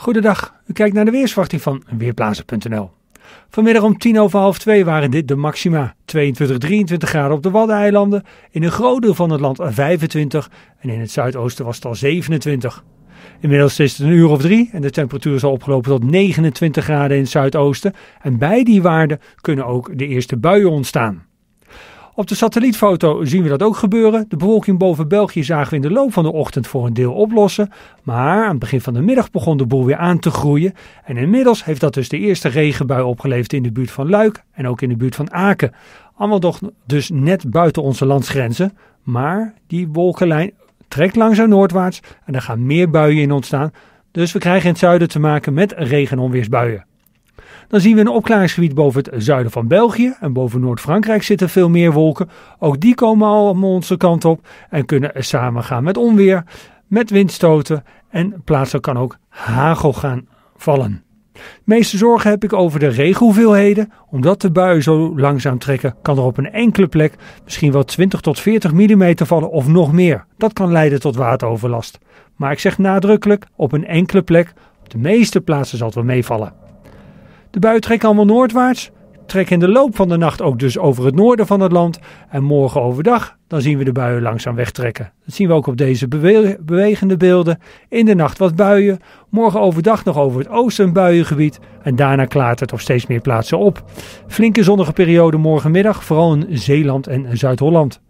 Goedendag, u kijkt naar de weersverwachting van Weerplaatsen.nl. Vanmiddag om tien over half twee waren dit de maxima. 22, 23 graden op de Waddeneilanden, in een groot deel van het land 25 en in het zuidoosten was het al 27. Inmiddels is het een uur of drie en de temperatuur is al opgelopen tot 29 graden in het zuidoosten. En bij die waarden kunnen ook de eerste buien ontstaan. Op de satellietfoto zien we dat ook gebeuren. De bewolking boven België zagen we in de loop van de ochtend voor een deel oplossen. Maar aan het begin van de middag begon de boel weer aan te groeien. En inmiddels heeft dat dus de eerste regenbui opgeleverd in de buurt van Luik en ook in de buurt van Aken. Allemaal toch dus net buiten onze landsgrenzen. Maar die wolkenlijn trekt langzaam noordwaarts en er gaan meer buien in ontstaan. Dus we krijgen in het zuiden te maken met regenonweersbuien. Dan zien we een opklaringsgebied boven het zuiden van België en boven Noord-Frankrijk zitten veel meer wolken. Ook die komen allemaal onze kant op en kunnen samengaan met onweer, met windstoten en plaatselijk kan ook hagel gaan vallen. De meeste zorgen heb ik over de regenhoeveelheden. Omdat de buien zo langzaam trekken, kan er op een enkele plek misschien wel 20 tot 40 mm vallen of nog meer. Dat kan leiden tot wateroverlast. Maar ik zeg nadrukkelijk op een enkele plek. Op de meeste plaatsen zal het wel meevallen. De buien trekken allemaal noordwaarts, trekken in de loop van de nacht ook dus over het noorden van het land. En morgen overdag, dan zien we de buien langzaam wegtrekken. Dat zien we ook op deze bewegende beelden. In de nacht wat buien, morgen overdag nog over het oosten een buiengebied. En daarna klaart het op steeds meer plaatsen op. Flinke zonnige periode morgenmiddag, vooral in Zeeland en Zuid-Holland.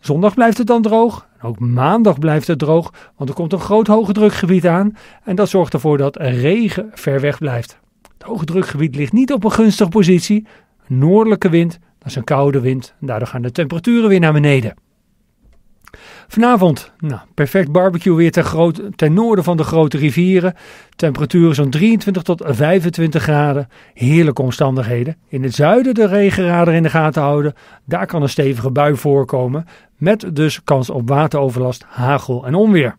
Zondag blijft het dan droog. Ook maandag blijft het droog, want er komt een groot hoge drukgebied aan. En dat zorgt ervoor dat regen ver weg blijft. Het hoge drukgebied ligt niet op een gunstige positie. noordelijke wind, dat is een koude wind. En daardoor gaan de temperaturen weer naar beneden. Vanavond, nou, perfect barbecue weer ten, ten noorden van de grote rivieren. Temperaturen zo'n 23 tot 25 graden. Heerlijke omstandigheden. In het zuiden de regenradar in de gaten houden. Daar kan een stevige bui voorkomen. Met dus kans op wateroverlast, hagel en onweer.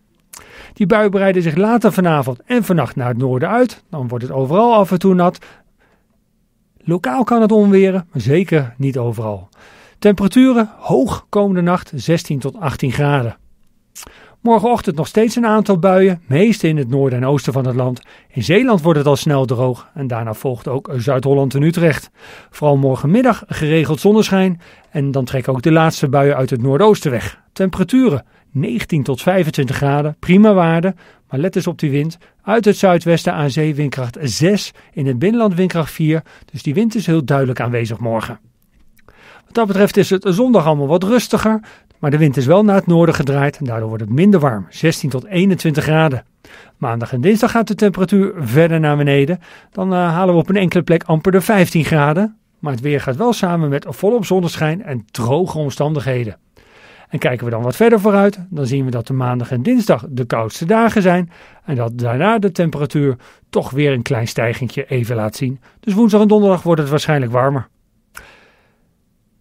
Die buien breiden zich later vanavond en vannacht naar het noorden uit. Dan wordt het overal af en toe nat. Lokaal kan het onweren, maar zeker niet overal. Temperaturen hoog komende nacht 16 tot 18 graden. Morgenochtend nog steeds een aantal buien, meestal in het noorden en oosten van het land. In Zeeland wordt het al snel droog en daarna volgt ook Zuid-Holland en Utrecht. Vooral morgenmiddag geregeld zonneschijn en dan trekken ook de laatste buien uit het noordoosten weg. Temperaturen 19 tot 25 graden, prima waarde, maar let eens op die wind. Uit het zuidwesten aan zee windkracht 6, in het binnenland windkracht 4, dus die wind is heel duidelijk aanwezig morgen. Wat dat betreft is het zondag allemaal wat rustiger. Maar de wind is wel naar het noorden gedraaid en daardoor wordt het minder warm, 16 tot 21 graden. Maandag en dinsdag gaat de temperatuur verder naar beneden. Dan eh, halen we op een enkele plek amper de 15 graden. Maar het weer gaat wel samen met volop zonneschijn en droge omstandigheden. En kijken we dan wat verder vooruit, dan zien we dat de maandag en dinsdag de koudste dagen zijn. En dat daarna de temperatuur toch weer een klein stijgentje even laat zien. Dus woensdag en donderdag wordt het waarschijnlijk warmer.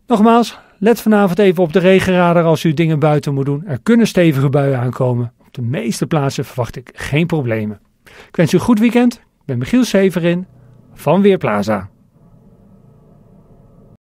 Nogmaals, Let vanavond even op de regenradar als u dingen buiten moet doen. Er kunnen stevige buien aankomen. Op de meeste plaatsen verwacht ik geen problemen. Ik wens u een goed weekend. Ik ben Michiel Severin van Weerplaza.